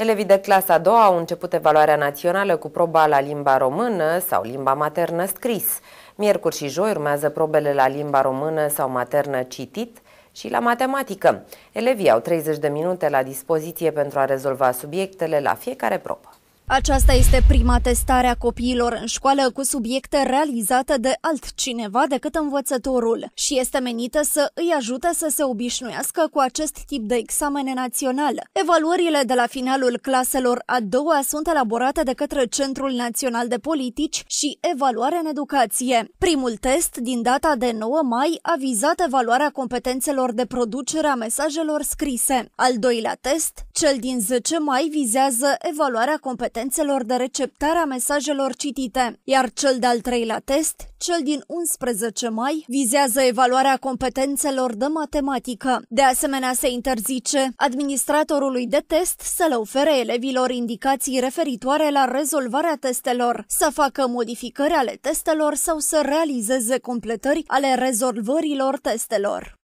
Elevii de clasa a doua au început evaluarea națională cu proba la limba română sau limba maternă scris. Miercuri și joi urmează probele la limba română sau maternă citit și la matematică. Elevii au 30 de minute la dispoziție pentru a rezolva subiectele la fiecare probă. Aceasta este prima testare a copiilor în școală cu subiecte realizate de altcineva decât învățătorul și este menită să îi ajute să se obișnuiască cu acest tip de examene național. Evaluările de la finalul claselor a doua sunt elaborate de către Centrul Național de Politici și Evaluare în Educație. Primul test, din data de 9 mai, a vizat evaluarea competențelor de producere a mesajelor scrise. Al doilea test, cel din 10 mai, vizează evaluarea competențelor competențelor de receptare a mesajelor citite, iar cel de-al treilea test, cel din 11 mai, vizează evaluarea competențelor de matematică. De asemenea, se interzice administratorului de test să le ofere elevilor indicații referitoare la rezolvarea testelor, să facă modificări ale testelor sau să realizeze completări ale rezolvărilor testelor.